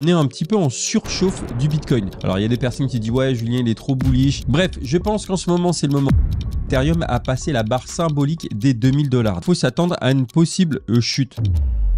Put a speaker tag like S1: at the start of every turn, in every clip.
S1: on est un petit peu en surchauffe du Bitcoin. Alors il y a des personnes qui disent ouais Julien il est trop bullish. Bref, je pense qu'en ce moment c'est le moment. Ethereum a passé la barre symbolique des 2000 dollars. Il faut s'attendre à une possible chute.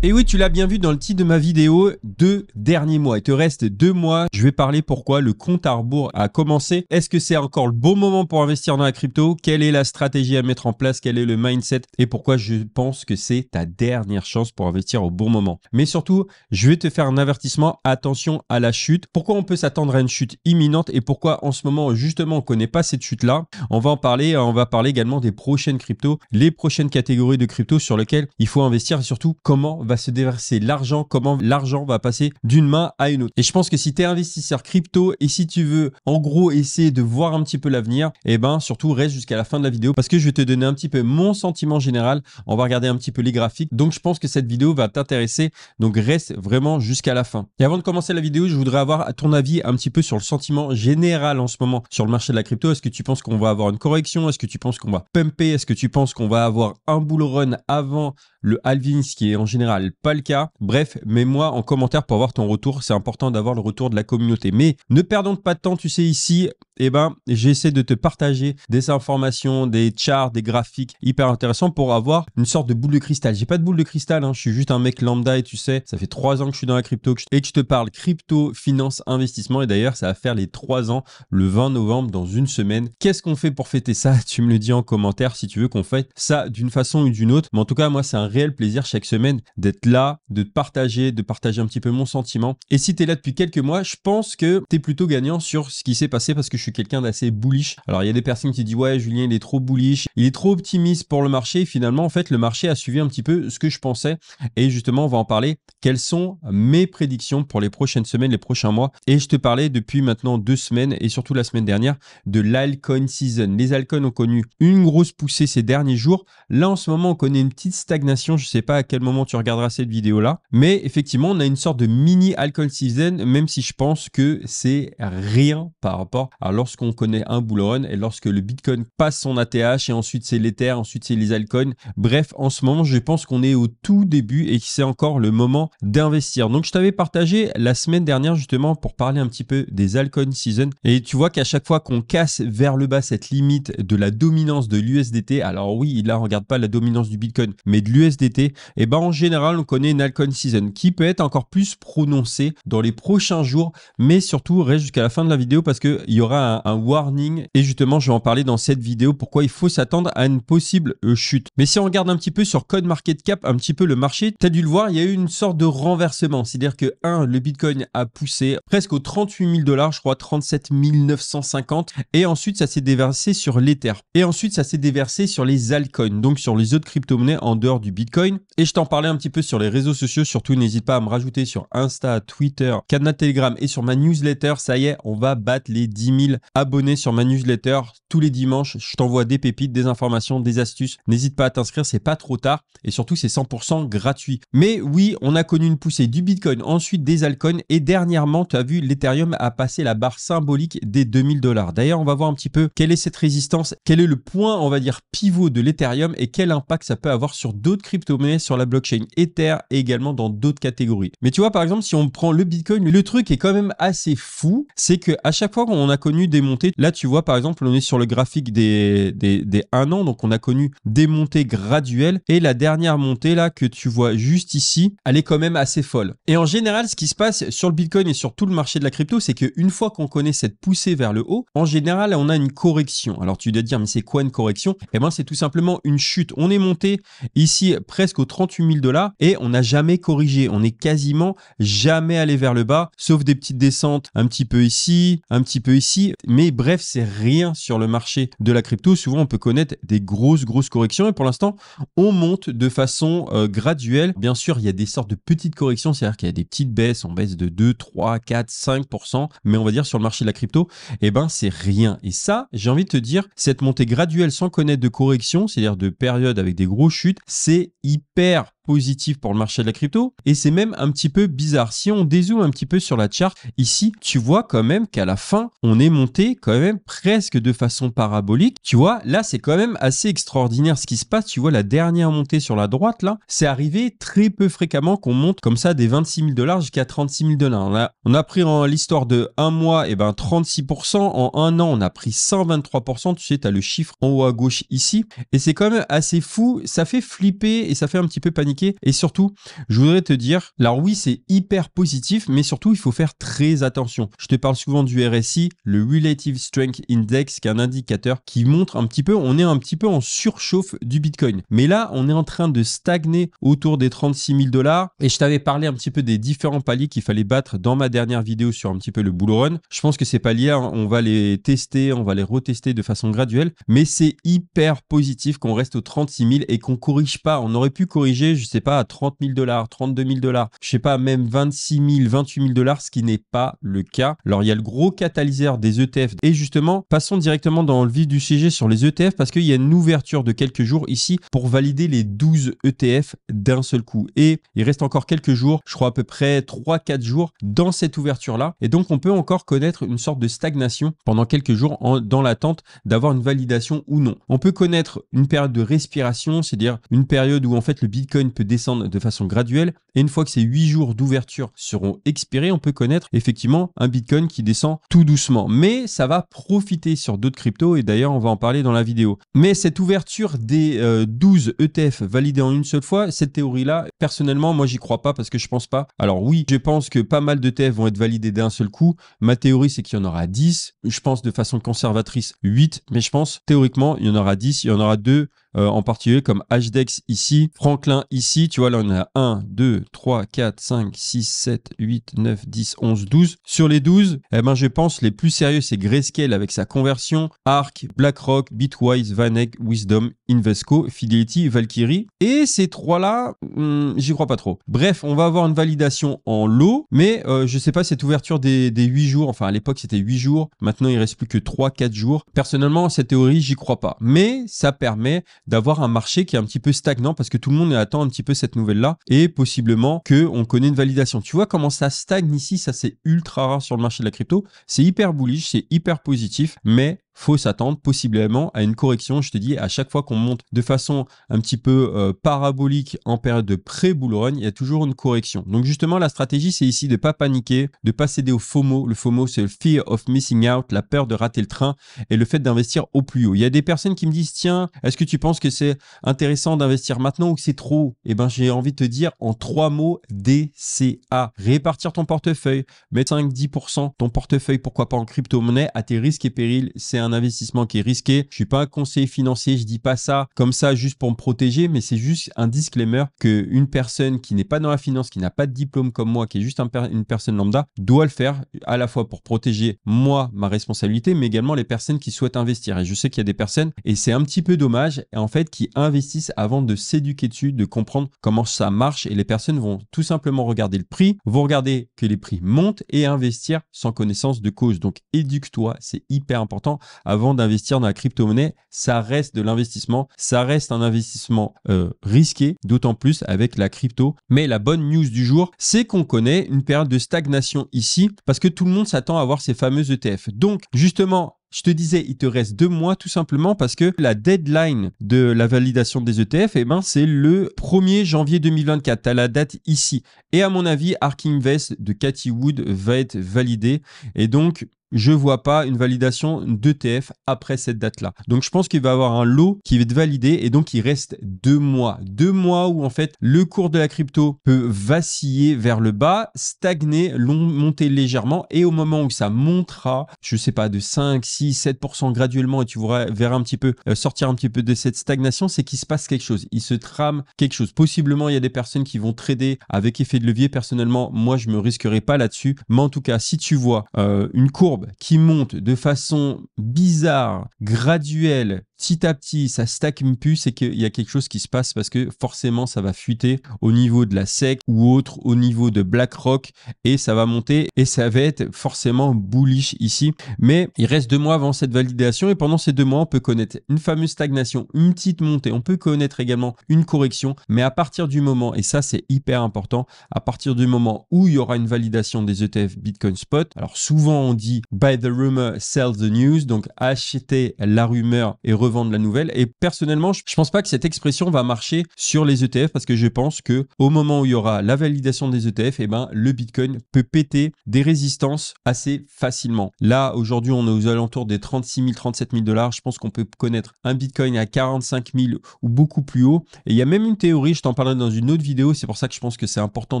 S1: Et oui, tu l'as bien vu dans le titre de ma vidéo, deux derniers mois. Il te reste deux mois. Je vais parler pourquoi le compte à rebours a commencé. Est-ce que c'est encore le bon moment pour investir dans la crypto Quelle est la stratégie à mettre en place Quel est le mindset Et pourquoi je pense que c'est ta dernière chance pour investir au bon moment. Mais surtout, je vais te faire un avertissement. Attention à la chute. Pourquoi on peut s'attendre à une chute imminente et pourquoi en ce moment, justement, on ne connaît pas cette chute-là On va en parler. Euh, on va parler également des prochaines cryptos, les prochaines catégories de cryptos sur lesquelles il faut investir et surtout comment va se déverser l'argent, comment l'argent va passer d'une main à une autre. Et je pense que si tu es investisseur crypto et si tu veux en gros essayer de voir un petit peu l'avenir, et eh ben surtout reste jusqu'à la fin de la vidéo parce que je vais te donner un petit peu mon sentiment général. On va regarder un petit peu les graphiques. Donc je pense que cette vidéo va t'intéresser. Donc reste vraiment jusqu'à la fin. Et avant de commencer la vidéo, je voudrais avoir ton avis un petit peu sur le sentiment général en ce moment sur le marché de la crypto. Est-ce que tu penses qu'on va avoir une correction Est-ce que tu penses qu'on va pumper Est-ce que tu penses qu'on va avoir un bull run avant le halving, ce qui est en général pas le cas. Bref, mets-moi en commentaire pour avoir ton retour, c'est important d'avoir le retour de la communauté. Mais ne perdons pas de temps, tu sais ici, eh ben, j'essaie de te partager des informations, des charts, des graphiques hyper intéressants pour avoir une sorte de boule de cristal. J'ai pas de boule de cristal, hein. je suis juste un mec lambda et tu sais, ça fait trois ans que je suis dans la crypto et que je te parle crypto, finance, investissement et d'ailleurs ça va faire les trois ans le 20 novembre dans une semaine. Qu'est-ce qu'on fait pour fêter ça Tu me le dis en commentaire si tu veux qu'on fête ça d'une façon ou d'une autre. Mais en tout cas, moi c'est un réel plaisir chaque semaine d'être là, de partager, de partager un petit peu mon sentiment. Et si tu es là depuis quelques mois, je pense que tu es plutôt gagnant sur ce qui s'est passé parce que je suis quelqu'un d'assez bullish. Alors il y a des personnes qui disent ouais Julien il est trop bullish, il est trop optimiste pour le marché. finalement en fait le marché a suivi un petit peu ce que je pensais et justement on va en parler. Quelles sont mes prédictions pour les prochaines semaines, les prochains mois Et je te parlais depuis maintenant deux semaines et surtout la semaine dernière de l'alcoin season. Les alcoins ont connu une grosse poussée ces derniers jours. Là en ce moment on connaît une petite stagnation. Je sais pas à quel moment tu regardes à cette vidéo-là. Mais effectivement, on a une sorte de mini alcool season, même si je pense que c'est rien par rapport à lorsqu'on connaît un bull run et lorsque le Bitcoin passe son ATH et ensuite c'est l'Ether, ensuite c'est les Alcoins Bref, en ce moment, je pense qu'on est au tout début et que c'est encore le moment d'investir. Donc, je t'avais partagé la semaine dernière justement pour parler un petit peu des altcoins season et tu vois qu'à chaque fois qu'on casse vers le bas cette limite de la dominance de l'USDT, alors oui, là, regarde pas la dominance du Bitcoin, mais de l'USDT, et eh ben en général, on connaît une Alcon Season qui peut être encore plus prononcée dans les prochains jours, mais surtout reste jusqu'à la fin de la vidéo parce qu'il y aura un, warning et justement je vais en parler dans cette vidéo pourquoi il faut s'attendre à une possible chute. Mais si on regarde un petit peu sur Code Market Cap, un petit peu le marché, tu as dû le voir, il y a eu une sorte de renversement. C'est-à-dire que un le Bitcoin a poussé presque aux 38 000 dollars, je crois 37 950 et ensuite ça s'est déversé sur l'Ether. Et ensuite ça s'est déversé sur les altcoins, donc sur les autres crypto-monnaies en dehors du Bitcoin. Et je t'en parlais un petit peu sur les réseaux sociaux. Surtout, n'hésite pas à me rajouter sur Insta, Twitter, canal Telegram et sur ma newsletter. Ça y est, on va battre les 10 000 abonnés sur ma newsletter. Tous les dimanches, je t'envoie des pépites, des informations, des astuces. N'hésite pas à t'inscrire, c'est pas trop tard. Et surtout, c'est 100% gratuit. Mais oui, on a connu une poussée du Bitcoin, ensuite des altcoins. Et dernièrement, tu as vu, l'Ethereum a passé la barre symbolique des 2000 dollars. D'ailleurs, on va voir un petit peu quelle est cette résistance, quel est le point, on va dire, pivot de l'Ethereum et quel impact ça peut avoir sur d'autres crypto-monnaies sur la blockchain. Ether également dans d'autres catégories. Mais tu vois, par exemple, si on prend le Bitcoin, le truc est quand même assez fou, c'est que à chaque fois qu'on a connu des montées, là tu vois, par exemple, on est sur le graphique des, des, des 1 an, donc on a connu des montées graduelles et la dernière montée là que tu vois juste ici, elle est quand même assez folle. Et en général, ce qui se passe sur le Bitcoin et sur tout le marché de la crypto, c'est qu'une fois qu'on connaît cette poussée vers le haut, en général, on a une correction. Alors tu dois dire, mais c'est quoi une correction Eh bien, c'est tout simplement une chute. On est monté ici presque aux 38 000 dollars et on n'a jamais corrigé. On est quasiment jamais allé vers le bas, sauf des petites descentes un petit peu ici, un petit peu ici. Mais bref, c'est rien sur le marché de la crypto. Souvent, on peut connaître des grosses, grosses corrections et pour l'instant, on monte de façon euh, graduelle. Bien sûr, il y a des sortes de petites corrections, c'est-à-dire qu'il y a des petites baisses, on baisse de 2, 3, 4, 5%, mais on va dire sur le marché de la crypto, eh ben, c'est rien. Et ça, j'ai envie de te dire, cette montée graduelle sans connaître de correction, c'est-à-dire de période avec des grosses chutes, c'est hyper positif pour le marché de la crypto et c'est même un petit peu bizarre. Si on dézoome un petit peu sur la charte ici, tu vois quand même qu'à la fin, on est monté quand même presque de façon parabolique. Tu vois, là c'est quand même assez extraordinaire ce qui se passe. Tu vois la dernière montée sur la droite là, c'est arrivé très peu fréquemment qu'on monte comme ça des 26 000 dollars jusqu'à 36 000 dollars. On a pris en l'histoire de un mois et eh ben 36%, en un an on a pris 123%, tu sais, tu as le chiffre en haut à gauche ici et c'est quand même assez fou, ça fait flipper et ça fait un petit peu paniquer et surtout, je voudrais te dire, alors oui, c'est hyper positif, mais surtout, il faut faire très attention. Je te parle souvent du RSI, le Relative Strength Index, qui est un indicateur qui montre un petit peu, on est un petit peu en surchauffe du Bitcoin. Mais là, on est en train de stagner autour des 36 000 dollars. Et je t'avais parlé un petit peu des différents paliers qu'il fallait battre dans ma dernière vidéo sur un petit peu le bull run. Je pense que ces paliers, hein, on va les tester, on va les retester de façon graduelle. Mais c'est hyper positif qu'on reste aux 36 000 et qu'on corrige pas. On aurait pu corriger je sais pas, à 30 000 dollars, 32 000 dollars, je sais pas, même 26 000, 28 000 dollars, ce qui n'est pas le cas. Alors, il y a le gros catalyseur des ETF. Et justement, passons directement dans le vif du sujet sur les ETF parce qu'il y a une ouverture de quelques jours ici pour valider les 12 ETF d'un seul coup. Et il reste encore quelques jours, je crois à peu près 3-4 jours dans cette ouverture-là. Et donc, on peut encore connaître une sorte de stagnation pendant quelques jours dans l'attente d'avoir une validation ou non. On peut connaître une période de respiration, c'est-à-dire une période où en fait le Bitcoin peut descendre de façon graduelle et une fois que ces 8 jours d'ouverture seront expirés, on peut connaître effectivement un Bitcoin qui descend tout doucement. Mais ça va profiter sur d'autres cryptos et d'ailleurs on va en parler dans la vidéo. Mais cette ouverture des 12 euh, ETF validés en une seule fois, cette théorie-là, personnellement, moi j'y crois pas parce que je pense pas. Alors oui, je pense que pas mal d'ETF vont être validés d'un seul coup. Ma théorie c'est qu'il y en aura 10. Je pense de façon conservatrice 8, mais je pense théoriquement il y en aura 10, il y en aura 2 euh, en particulier comme Hdex ici, Franklin ici, tu vois là on a 1, 2, 3, 4, 5, 6, 7, 8, 9, 10, 11, 12. Sur les 12, eh ben, je pense les plus sérieux c'est Grayscale avec sa conversion, ARC, BlackRock, Bitwise, Vanek, Wisdom, Invesco, Fidelity, Valkyrie. Et ces trois-là, hmm, j'y crois pas trop. Bref, on va avoir une validation en lot, mais euh, je sais pas cette ouverture des, des 8 jours, enfin à l'époque c'était 8 jours, maintenant il reste plus que 3-4 jours. Personnellement, cette théorie, j'y crois pas. Mais ça permet d'avoir un marché qui est un petit peu stagnant parce que tout le monde attend un petit peu cette nouvelle-là et possiblement que on connaît une validation. Tu vois comment ça stagne ici Ça, c'est ultra rare sur le marché de la crypto. C'est hyper bullish, c'est hyper positif, mais faut s'attendre possiblement à une correction. Je te dis, à chaque fois qu'on monte de façon un petit peu euh, parabolique en période de pré-Boulogne, il y a toujours une correction. Donc justement, la stratégie, c'est ici de ne pas paniquer, de ne pas céder au FOMO. Le FOMO, c'est le Fear of Missing Out, la peur de rater le train et le fait d'investir au plus haut. Il y a des personnes qui me disent, tiens, est-ce que tu penses que c'est intéressant d'investir maintenant ou que c'est trop Eh bien, j'ai envie de te dire en trois mots, DCA. Répartir ton portefeuille, mettre 5-10% ton portefeuille, pourquoi pas en crypto-monnaie, à tes risques et périls. C'est un investissement qui est risqué. Je suis pas un conseiller financier, je dis pas ça comme ça juste pour me protéger, mais c'est juste un disclaimer que une personne qui n'est pas dans la finance, qui n'a pas de diplôme comme moi, qui est juste un une personne lambda, doit le faire à la fois pour protéger moi ma responsabilité, mais également les personnes qui souhaitent investir. Et je sais qu'il y a des personnes et c'est un petit peu dommage en fait qui investissent avant de s'éduquer dessus, de comprendre comment ça marche et les personnes vont tout simplement regarder le prix, vont regarder que les prix montent et investir sans connaissance de cause. Donc éduque-toi, c'est hyper important avant d'investir dans la crypto-monnaie. Ça reste de l'investissement, ça reste un investissement euh, risqué, d'autant plus avec la crypto. Mais la bonne news du jour, c'est qu'on connaît une période de stagnation ici parce que tout le monde s'attend à voir ces fameux ETF. Donc, justement, je te disais, il te reste deux mois tout simplement parce que la deadline de la validation des ETF, eh ben, c'est le 1er janvier 2024. Tu as la date ici. Et à mon avis, Ark Invest de Cathy Wood va être validé. Et donc, je vois pas une validation d'ETF après cette date-là. Donc je pense qu'il va y avoir un lot qui va être validé et donc il reste deux mois. Deux mois où en fait le cours de la crypto peut vaciller vers le bas, stagner, monter légèrement et au moment où ça montera, je sais pas, de 5, 6, 7% graduellement et tu verras un petit peu euh, sortir un petit peu de cette stagnation, c'est qu'il se passe quelque chose. Il se trame quelque chose. Possiblement, il y a des personnes qui vont trader avec effet de levier. Personnellement, moi, je me risquerai pas là-dessus. Mais en tout cas, si tu vois euh, une courbe qui monte de façon bizarre, graduelle, petit à petit, ça stack plus peu, c'est qu'il y a quelque chose qui se passe parce que forcément, ça va fuiter au niveau de la SEC ou autre, au niveau de BlackRock et ça va monter et ça va être forcément bullish ici. Mais il reste deux mois avant cette validation et pendant ces deux mois, on peut connaître une fameuse stagnation, une petite montée, on peut connaître également une correction. Mais à partir du moment, et ça c'est hyper important, à partir du moment où il y aura une validation des ETF Bitcoin Spot, alors souvent on dit Buy the rumor, sell the news, donc acheter la rumeur et revendre la nouvelle. Et personnellement, je ne pense pas que cette expression va marcher sur les ETF parce que je pense que au moment où il y aura la validation des ETF, eh ben le Bitcoin peut péter des résistances assez facilement. Là, aujourd'hui, on est aux alentours des 36 000, 37 000 dollars. Je pense qu'on peut connaître un Bitcoin à 45 000 ou beaucoup plus haut. Et il y a même une théorie, je t'en parlerai dans une autre vidéo. C'est pour ça que je pense que c'est important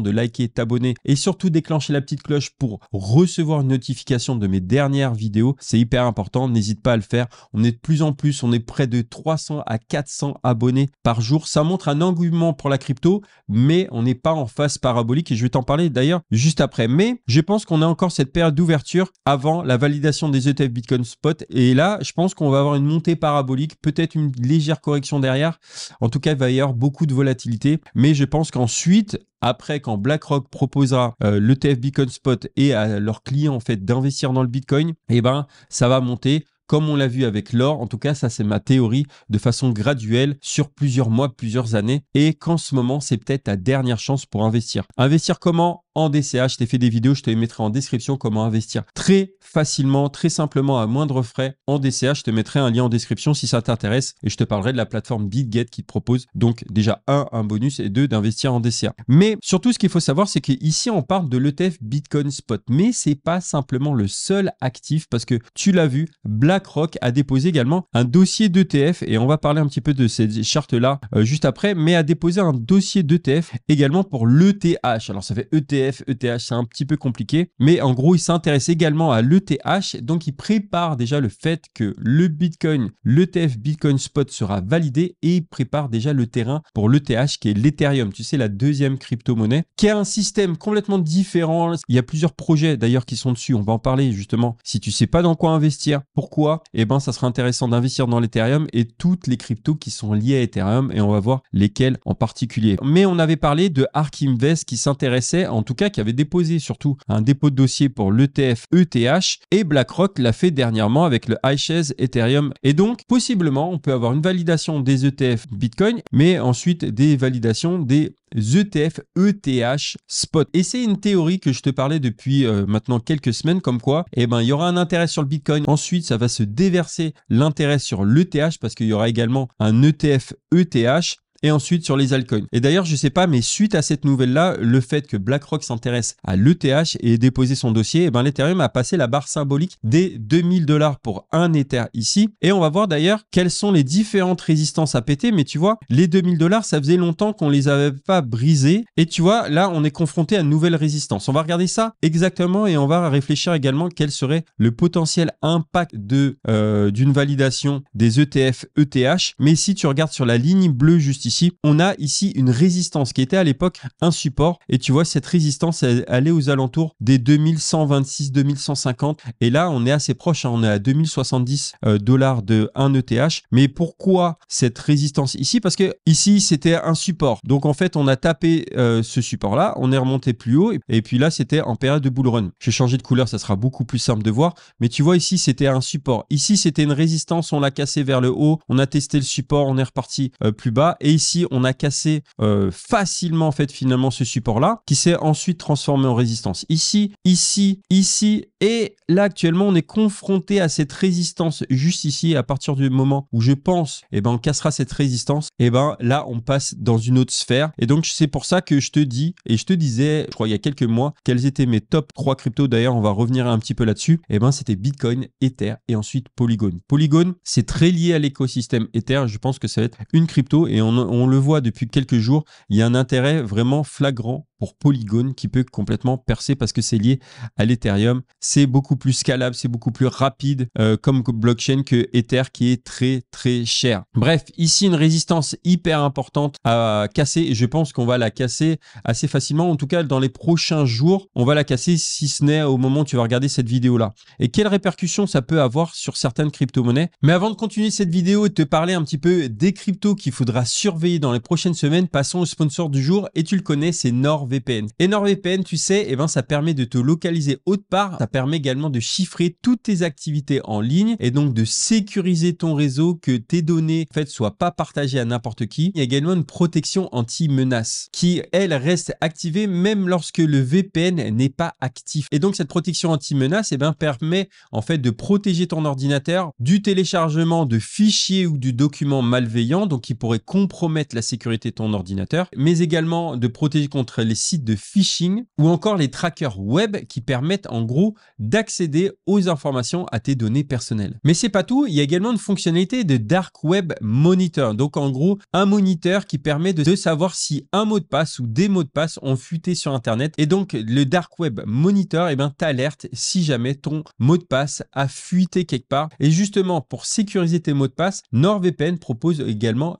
S1: de liker, t'abonner et surtout déclencher la petite cloche pour recevoir une notification de mes dernière vidéo C'est hyper important, n'hésite pas à le faire. On est de plus en plus, on est près de 300 à 400 abonnés par jour. Ça montre un engouement pour la crypto, mais on n'est pas en phase parabolique et je vais t'en parler d'ailleurs juste après. Mais je pense qu'on a encore cette période d'ouverture avant la validation des ETF Bitcoin Spot et là, je pense qu'on va avoir une montée parabolique, peut-être une légère correction derrière. En tout cas, il va y avoir beaucoup de volatilité, mais je pense qu'ensuite, après, quand BlackRock proposera euh, le l'ETF Bitcoin Spot et à leurs clients en fait d'investir dans le Bitcoin, eh ben ça va monter comme on l'a vu avec l'or, en tout cas ça c'est ma théorie, de façon graduelle sur plusieurs mois, plusieurs années, et qu'en ce moment c'est peut-être ta dernière chance pour investir. Investir comment en DCA, Je t'ai fait des vidéos, je te les mettrai en description comment investir très facilement, très simplement à moindre frais en DCA. Je te mettrai un lien en description si ça t'intéresse et je te parlerai de la plateforme BitGet qui te propose donc déjà un, un bonus et deux, d'investir en DCA. Mais surtout, ce qu'il faut savoir, c'est qu'ici, on parle de l'ETF Bitcoin Spot, mais c'est pas simplement le seul actif parce que tu l'as vu, BlackRock a déposé également un dossier d'ETF et on va parler un petit peu de cette charte-là euh, juste après, mais a déposé un dossier d'ETF également pour l'ETH. Alors, ça fait ETF ETH, c'est un petit peu compliqué. Mais en gros, il s'intéresse également à l'ETH. Donc, il prépare déjà le fait que le Bitcoin, l'ETF Bitcoin Spot sera validé et il prépare déjà le terrain pour l'ETH qui est l'Ethereum. Tu sais, la deuxième crypto-monnaie qui a un système complètement différent. Il y a plusieurs projets d'ailleurs qui sont dessus. On va en parler justement. Si tu sais pas dans quoi investir, pourquoi, et eh ben, ça sera intéressant d'investir dans l'Ethereum et toutes les cryptos qui sont liées à Ethereum et on va voir lesquelles en particulier. Mais on avait parlé de Ark Invest qui s'intéressait en tout tout cas qui avait déposé surtout un dépôt de dossier pour l'ETF ETH et BlackRock l'a fait dernièrement avec le iShares Ethereum. Et donc, possiblement, on peut avoir une validation des ETF Bitcoin, mais ensuite des validations des ETF ETH spot. Et c'est une théorie que je te parlais depuis euh, maintenant quelques semaines, comme quoi, et eh ben, il y aura un intérêt sur le Bitcoin. Ensuite, ça va se déverser l'intérêt sur l'ETH parce qu'il y aura également un ETF ETH et ensuite sur les altcoins. Et d'ailleurs, je sais pas, mais suite à cette nouvelle-là, le fait que BlackRock s'intéresse à l'ETH et ait déposé son dossier, eh ben, l'Ethereum a passé la barre symbolique des 2000 dollars pour un Ether ici. Et on va voir d'ailleurs quelles sont les différentes résistances à péter. Mais tu vois, les 2000 dollars, ça faisait longtemps qu'on les avait pas brisés. Et tu vois, là, on est confronté à une nouvelle résistance. On va regarder ça exactement et on va réfléchir également quel serait le potentiel impact de euh, d'une validation des ETF ETH. Mais si tu regardes sur la ligne bleue juste on a ici une résistance qui était à l'époque un support. Et tu vois, cette résistance, elle, aux alentours des 2126, 2150. Et là, on est assez proche. Hein. on est à 2070 euh, dollars de 1 ETH. Mais pourquoi cette résistance ici Parce que ici, c'était un support. Donc en fait, on a tapé euh, ce support-là, on est remonté plus haut. Et puis là, c'était en période de bull run. J'ai changé de couleur, ça sera beaucoup plus simple de voir. Mais tu vois, ici, c'était un support. Ici, c'était une résistance. On l'a cassé vers le haut. On a testé le support. On est reparti euh, plus bas. Et ici, ici, on a cassé euh, facilement en fait finalement ce support-là, qui s'est ensuite transformé en résistance. Ici, ici, ici, et là actuellement, on est confronté à cette résistance juste ici. à partir du moment où je pense, eh ben, on cassera cette résistance, eh ben, là, on passe dans une autre sphère. Et donc, c'est pour ça que je te dis, et je te disais, je crois, il y a quelques mois, quels étaient mes top 3 cryptos. D'ailleurs, on va revenir un petit peu là-dessus. Eh ben, c'était Bitcoin, Ether et ensuite Polygon. Polygon, c'est très lié à l'écosystème Ether. Je pense que ça va être une crypto et on, on le voit depuis quelques jours, il y a un intérêt vraiment flagrant pour Polygon qui peut complètement percer parce que c'est lié à l'Ethereum. C'est beaucoup plus scalable, c'est beaucoup plus rapide euh, comme blockchain que Ether qui est très très cher. Bref, ici une résistance hyper importante à casser et je pense qu'on va la casser assez facilement. En tout cas, dans les prochains jours, on va la casser si ce n'est au moment où tu vas regarder cette vidéo là. Et quelles répercussions ça peut avoir sur certaines crypto-monnaies. Mais avant de continuer cette vidéo et de te parler un petit peu des cryptos qu'il faudra surveiller dans les prochaines semaines, passons au sponsor du jour et tu le connais, c'est NordVPN. Et NordVPN, tu sais, et eh ben, ça permet de te localiser autre part, ça permet également de chiffrer toutes tes activités en ligne et donc de sécuriser ton réseau, que tes données en fait, soient pas partagées à n'importe qui. Il y a également une protection anti-menace qui, elle, reste activée même lorsque le VPN n'est pas actif. Et donc cette protection anti-menace et eh ben, permet en fait de protéger ton ordinateur du téléchargement de fichiers ou du document malveillant donc qui pourrait comprendre la sécurité de ton ordinateur, mais également de protéger contre les sites de phishing ou encore les trackers web qui permettent en gros d'accéder aux informations à tes données personnelles. Mais c'est pas tout, il y a également une fonctionnalité de Dark Web Monitor. Donc en gros, un moniteur qui permet de, savoir si un mot de passe ou des mots de passe ont fuité sur Internet. Et donc le Dark Web Monitor, et eh ben, t'alerte si jamais ton mot de passe a fuité quelque part. Et justement, pour sécuriser tes mots de passe, NordVPN propose également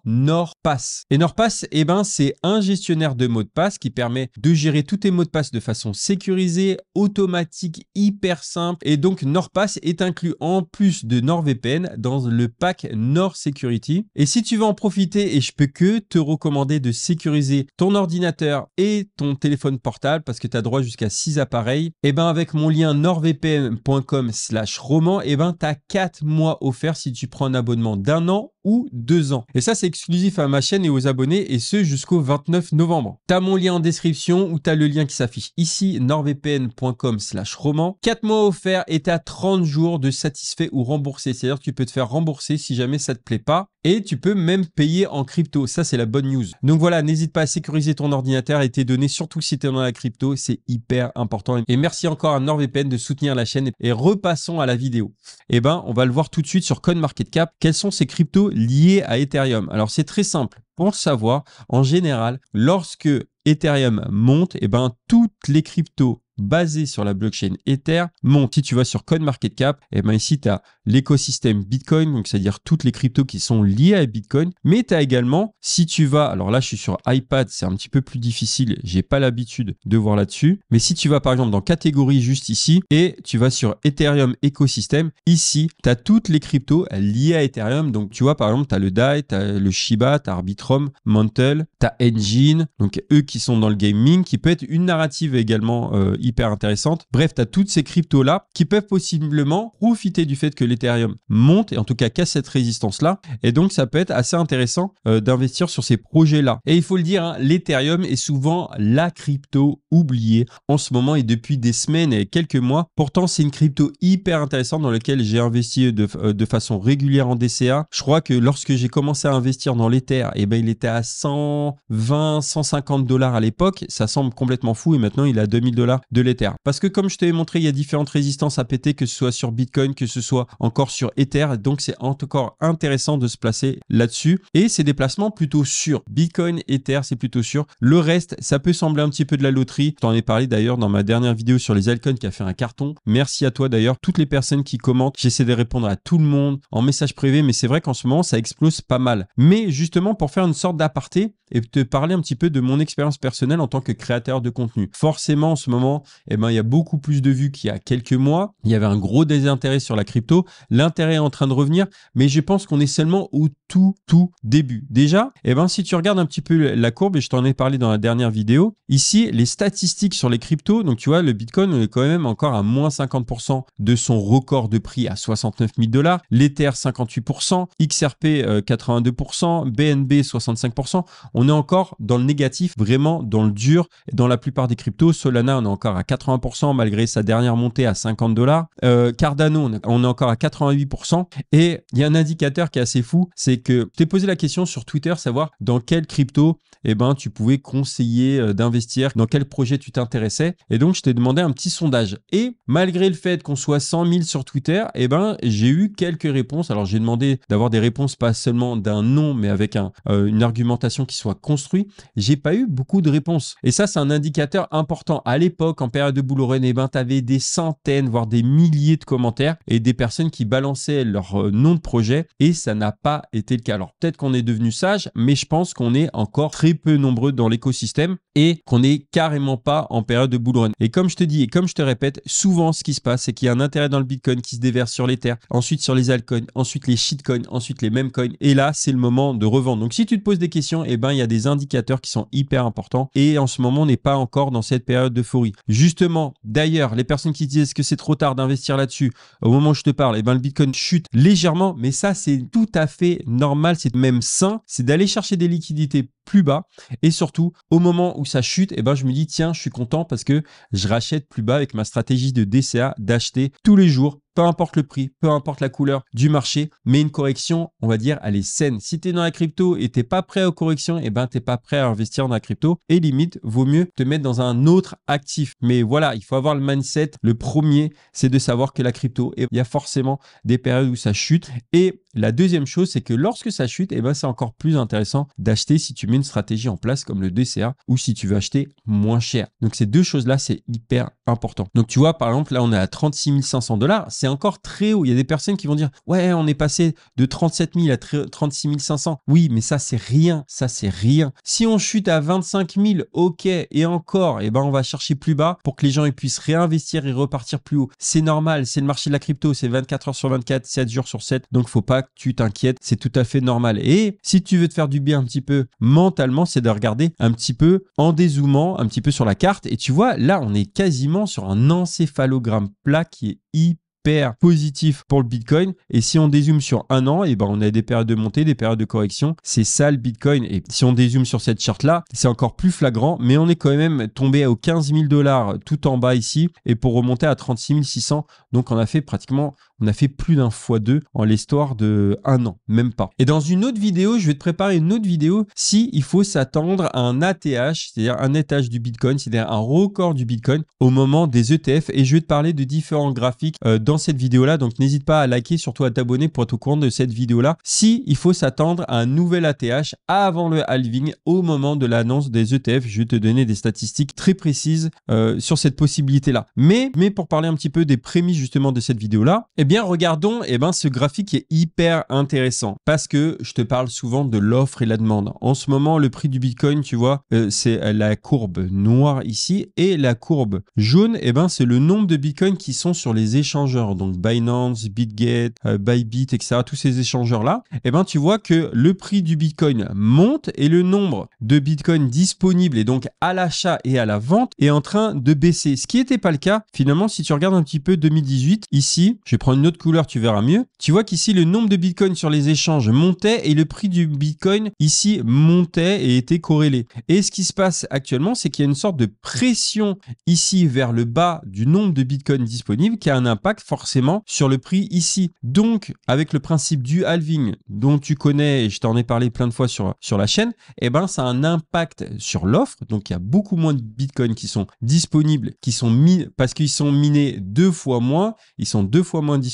S1: pass et NordPass, eh ben, c'est un gestionnaire de mots de passe qui permet de gérer tous tes mots de passe de façon sécurisée, automatique, hyper simple. Et donc, NordPass est inclus en plus de NordVPN dans le pack Nord Security. Et si tu veux en profiter, et je peux que te recommander de sécuriser ton ordinateur et ton téléphone portable parce que tu as droit jusqu'à 6 appareils, et eh ben avec mon lien nordvpn.com slash roman, et eh ben tu as 4 mois offerts si tu prends un abonnement d'un an ou deux ans. Et ça, c'est exclusif à ma chaîne et aux abonnés, et ce jusqu'au 29 novembre. T'as mon lien en description ou t'as le lien qui s'affiche ici, nordvpn.com slash roman. 4 mois offerts et t'as 30 jours de satisfait ou remboursé. C'est-à-dire que tu peux te faire rembourser si jamais ça te plaît pas et tu peux même payer en crypto. Ça, c'est la bonne news. Donc voilà, n'hésite pas à sécuriser ton ordinateur et tes données, surtout si tu es dans la crypto, c'est hyper important. Et merci encore à NordVPN de soutenir la chaîne et repassons à la vidéo. Eh ben, on va le voir tout de suite sur CoinMarketCap. Quels sont ces cryptos liés à Ethereum Alors, c'est très simple. Pour le savoir, en général, lorsque Ethereum monte, eh ben, toutes les cryptos basé sur la blockchain Ether. Monte, si tu vas sur CoinMarketCap, et eh ben ici, tu as l'écosystème Bitcoin, donc c'est-à-dire toutes les cryptos qui sont liées à Bitcoin. Mais tu as également, si tu vas, alors là, je suis sur iPad, c'est un petit peu plus difficile, j'ai pas l'habitude de voir là-dessus. Mais si tu vas par exemple dans catégorie juste ici et tu vas sur Ethereum écosystème, ici, tu as toutes les cryptos liées à Ethereum. Donc tu vois, par exemple, tu as le DAI, tu as le Shiba, tu as Arbitrum, Mantle, tu as Engine, donc eux qui sont dans le gaming, qui peut être une narrative également. Euh, hyper intéressante. Bref, tu as toutes ces cryptos-là qui peuvent possiblement profiter du fait que l'Ethereum monte et en tout cas casse cette résistance-là. Et donc, ça peut être assez intéressant euh, d'investir sur ces projets-là. Et il faut le dire, hein, l'Ethereum est souvent la crypto oubliée en ce moment et depuis des semaines et quelques mois. Pourtant, c'est une crypto hyper intéressante dans laquelle j'ai investi de, euh, façon régulière en DCA. Je crois que lorsque j'ai commencé à investir dans l'Ether, et eh ben, il était à 120, 150 dollars à l'époque. Ça semble complètement fou et maintenant il est à 2000 dollars de l'Ether. Parce que comme je t'avais montré, il y a différentes résistances à péter, que ce soit sur Bitcoin, que ce soit encore sur Ether. Donc c'est encore intéressant de se placer là-dessus. Et c'est des placements plutôt sûrs. Bitcoin, Ether, c'est plutôt sûr. Le reste, ça peut sembler un petit peu de la loterie. Je t'en ai parlé d'ailleurs dans ma dernière vidéo sur les altcoins qui a fait un carton. Merci à toi d'ailleurs, toutes les personnes qui commentent. J'essaie de répondre à tout le monde en message privé, mais c'est vrai qu'en ce moment, ça explose pas mal. Mais justement, pour faire une sorte d'aparté et te parler un petit peu de mon expérience personnelle en tant que créateur de contenu. Forcément, en ce moment, et eh ben, il y a beaucoup plus de vues qu'il y a quelques mois. Il y avait un gros désintérêt sur la crypto. L'intérêt est en train de revenir, mais je pense qu'on est seulement au tout, tout début. Déjà, et eh ben, si tu regardes un petit peu la courbe, et je t'en ai parlé dans la dernière vidéo, ici, les statistiques sur les cryptos, donc tu vois, le Bitcoin est quand même encore à moins 50% de son record de prix à 69 000 dollars, l'Ether 58%, XRP 82%, BNB 65%. On est encore dans le négatif, vraiment dans le dur, dans la plupart des cryptos. Solana, on est encore à 80% malgré sa dernière montée à 50 dollars. Euh, Cardano, on est encore à 88%. Et il y a un indicateur qui est assez fou, c'est que je t'ai posé la question sur Twitter, savoir dans quelle crypto et eh ben, tu pouvais conseiller euh, d'investir, dans quel projet tu t'intéressais. Et donc, je t'ai demandé un petit sondage. Et malgré le fait qu'on soit 100 000 sur Twitter, et eh ben, j'ai eu quelques réponses. Alors, j'ai demandé d'avoir des réponses pas seulement d'un nom, mais avec un, euh, une argumentation qui soit construite. J'ai pas eu beaucoup de réponses. Et ça, c'est un indicateur important. À l'époque, en période de run, eh ben, tu avais des centaines, voire des milliers de commentaires et des personnes qui balançaient leur euh, nom de projet et ça n'a pas été le cas. Alors peut-être qu'on est devenu sage, mais je pense qu'on est encore très peu nombreux dans l'écosystème et qu'on n'est carrément pas en période de bull run. Et comme je te dis et comme je te répète, souvent ce qui se passe, c'est qu'il y a un intérêt dans le Bitcoin qui se déverse sur les terres, ensuite sur les altcoins, ensuite les shitcoins, ensuite les mêmes coins. Et là, c'est le moment de revendre. Donc si tu te poses des questions, et eh ben il y a des indicateurs qui sont hyper importants et en ce moment, on n'est pas encore dans cette période d'euphorie. Justement, d'ailleurs, les personnes qui disent que c'est trop tard d'investir là-dessus, au moment où je te parle, et eh ben le Bitcoin chute légèrement, mais ça c'est tout à fait normal, c'est même sain, c'est d'aller chercher des liquidités plus bas. Et surtout, au moment où ça chute, et eh ben, je me dis, tiens, je suis content parce que je rachète plus bas avec ma stratégie de DCA d'acheter tous les jours peu importe le prix, peu importe la couleur du marché, mais une correction, on va dire, elle est saine. Si tu es dans la crypto et n'es pas prêt aux corrections, et eh n'es ben t'es pas prêt à investir dans la crypto et limite, vaut mieux te mettre dans un autre actif. Mais voilà, il faut avoir le mindset. Le premier, c'est de savoir que la crypto, eh, il y a forcément des périodes où ça chute et la deuxième chose, c'est que lorsque ça chute, eh ben, c'est encore plus intéressant d'acheter si tu mets une stratégie en place comme le DCA ou si tu veux acheter moins cher. Donc ces deux choses-là, c'est hyper important. Donc tu vois, par exemple, là, on est à 36 500 dollars c'est encore très haut. Il y a des personnes qui vont dire Ouais, on est passé de 37 000 à 36 500. Oui, mais ça, c'est rien. Ça, c'est rien. Si on chute à 25 000, ok, et encore, eh ben, on va chercher plus bas pour que les gens puissent réinvestir et repartir plus haut. C'est normal. C'est le marché de la crypto. C'est 24 heures sur 24, 7 jours sur 7. Donc, faut pas que tu t'inquiètes. C'est tout à fait normal. Et si tu veux te faire du bien un petit peu mentalement, c'est de regarder un petit peu en dézoomant un petit peu sur la carte. Et tu vois, là, on est quasiment sur un encéphalogramme plat qui est hyper Père positif pour le Bitcoin. Et si on dézoome sur un an, et eh ben on a des périodes de montée, des périodes de correction. C'est ça le Bitcoin. Et si on dézoome sur cette charte là, c'est encore plus flagrant. Mais on est quand même tombé aux 15 000 dollars tout en bas ici et pour remonter à 36 600. Donc on a fait pratiquement on a fait plus d'un fois deux en l'histoire de un an, même pas. Et dans une autre vidéo, je vais te préparer une autre vidéo si il faut s'attendre à un ATH, c'est-à-dire un étage du Bitcoin, c'est-à-dire un record du Bitcoin au moment des ETF. Et je vais te parler de différents graphiques euh, dans cette vidéo-là. Donc n'hésite pas à liker, surtout à t'abonner pour être au courant de cette vidéo-là. Si il faut s'attendre à un nouvel ATH avant le halving au moment de l'annonce des ETF, je vais te donner des statistiques très précises euh, sur cette possibilité-là. Mais, mais pour parler un petit peu des prémices justement de cette vidéo-là, eh regardons et eh ben, ce graphique est hyper intéressant parce que je te parle souvent de l'offre et la demande. En ce moment, le prix du Bitcoin, tu vois, euh, c'est la courbe noire ici et la courbe jaune, et eh ben, c'est le nombre de bitcoins qui sont sur les échangeurs, donc Binance, BitGate, euh, Bybit, etc. Tous ces échangeurs-là. et eh ben, tu vois que le prix du Bitcoin monte et le nombre de bitcoins disponibles et donc à l'achat et à la vente est en train de baisser. Ce qui n'était pas le cas finalement si tu regardes un petit peu 2018. Ici, je vais prendre autre couleur, tu verras mieux. Tu vois qu'ici, le nombre de bitcoins sur les échanges montait et le prix du bitcoin ici montait et était corrélé. Et ce qui se passe actuellement, c'est qu'il y a une sorte de pression ici vers le bas du nombre de bitcoins disponibles qui a un impact forcément sur le prix ici. Donc, avec le principe du halving dont tu connais et je t'en ai parlé plein de fois sur, sur la chaîne, et eh ben, ça a un impact sur l'offre. Donc, il y a beaucoup moins de bitcoins qui sont disponibles, qui sont minés, parce qu'ils sont minés deux fois moins, ils sont deux fois moins disponibles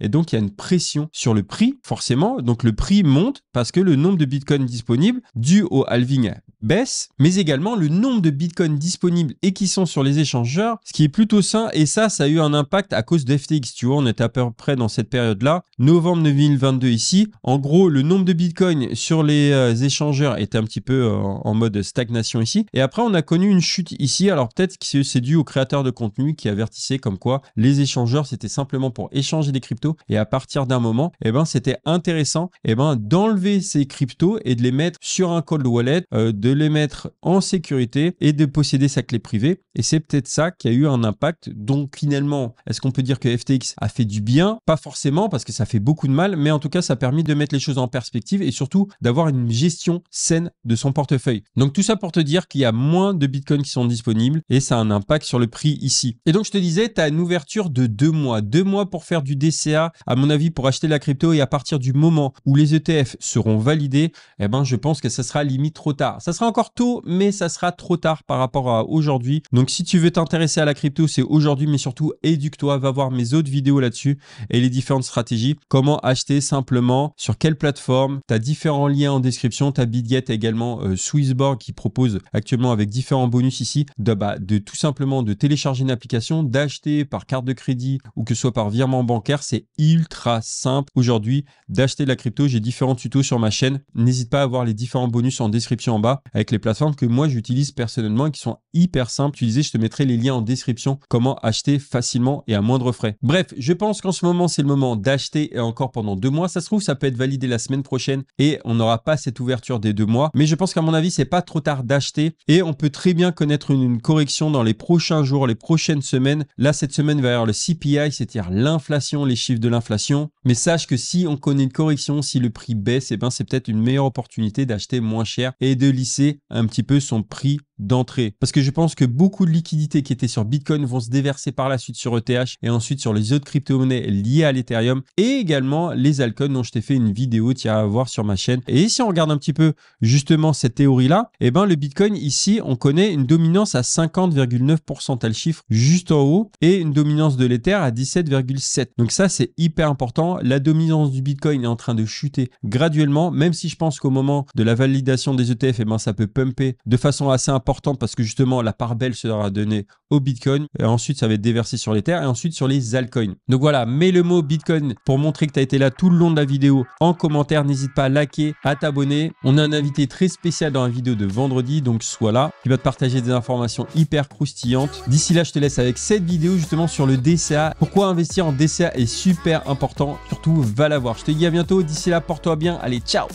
S1: et donc il y a une pression sur le prix, forcément. Donc le prix monte parce que le nombre de bitcoins disponibles dû au halving baisse, mais également le nombre de bitcoins disponibles et qui sont sur les échangeurs, ce qui est plutôt sain. Et ça, ça a eu un impact à cause de FTX. Tu vois, on est à peu près dans cette période-là, novembre 2022 ici. En gros, le nombre de bitcoins sur les euh, échangeurs était un petit peu euh, en mode stagnation ici. Et après, on a connu une chute ici. Alors peut-être que c'est dû aux créateurs de contenu qui avertissaient comme quoi les échangeurs, c'était simplement pour échanger des cryptos. Et à partir d'un moment, et eh ben, c'était intéressant et eh ben, d'enlever ces cryptos et de les mettre sur un cold wallet, euh, de les mettre en sécurité et de posséder sa clé privée. Et c'est peut-être ça qui a eu un impact. Donc finalement, est-ce qu'on peut dire que FTX a fait du bien Pas forcément parce que ça fait beaucoup de mal, mais en tout cas, ça a permis de mettre les choses en perspective et surtout d'avoir une gestion saine de son portefeuille. Donc tout ça pour te dire qu'il y a moins de bitcoins qui sont disponibles et ça a un impact sur le prix ici. Et donc je te disais, tu as une ouverture de deux mois. Deux mois pour faire du DCA, à mon avis, pour acheter la crypto et à partir du moment où les ETF seront validés, eh ben, je pense que ça sera limite trop tard. Ça sera encore tôt, mais ça sera trop tard par rapport à aujourd'hui. Donc, si tu veux t'intéresser à la crypto, c'est aujourd'hui, mais surtout, éduque-toi, va voir mes autres vidéos là-dessus et les différentes stratégies. Comment acheter simplement, sur quelle plateforme, tu as différents liens en description, as Bidget également euh, Swissborg qui propose actuellement avec différents bonus ici de, bah, de tout simplement de télécharger une application, d'acheter par carte de crédit ou que ce soit par virement bancaire. C'est ultra simple aujourd'hui d'acheter de la crypto. J'ai différents tutos sur ma chaîne. N'hésite pas à voir les différents bonus en description en bas avec les plateformes que moi j'utilise personnellement qui sont hyper simples à utiliser. Je te mettrai les liens en description. Comment acheter facilement et à moindre frais. Bref, je pense qu'en ce moment, c'est le moment d'acheter et encore pendant deux mois. Ça se trouve, ça peut être validé la semaine prochaine et on n'aura pas cette ouverture des deux mois. Mais je pense qu'à mon avis, c'est pas trop tard d'acheter et on peut très bien connaître une, correction dans les prochains jours, les prochaines semaines. Là, cette semaine, va y avoir le CPI, c'est-à-dire l'inflation les chiffres de l'inflation. Mais sache que si on connaît une correction, si le prix baisse, et eh ben c'est peut-être une meilleure opportunité d'acheter moins cher et de lisser un petit peu son prix d'entrée. Parce que je pense que beaucoup de liquidités qui étaient sur Bitcoin vont se déverser par la suite sur ETH et ensuite sur les autres crypto-monnaies liées à l'Ethereum et également les altcoins dont je t'ai fait une vidéo, tu à voir sur ma chaîne. Et si on regarde un petit peu justement cette théorie-là, eh ben le Bitcoin ici, on connaît une dominance à 50,9%, tel le chiffre juste en haut, et une dominance de l'Ether à 17,7%. Donc ça, c'est hyper important. La dominance du Bitcoin est en train de chuter graduellement, même si je pense qu'au moment de la validation des ETF, eh ben, ça peut pumper de façon assez importante parce que justement, la part belle sera donnée au Bitcoin. Et ensuite, ça va être déversé sur les terres et ensuite sur les altcoins. Donc voilà, mets le mot Bitcoin pour montrer que tu as été là tout le long de la vidéo en commentaire. N'hésite pas à liker, à t'abonner. On a un invité très spécial dans la vidéo de vendredi, donc sois là, qui va te partager des informations hyper croustillantes. D'ici là, je te laisse avec cette vidéo justement sur le DCA. Pourquoi investir en DCA est super important. Surtout, va la voir. Je te dis à bientôt. D'ici là, porte-toi bien. Allez, ciao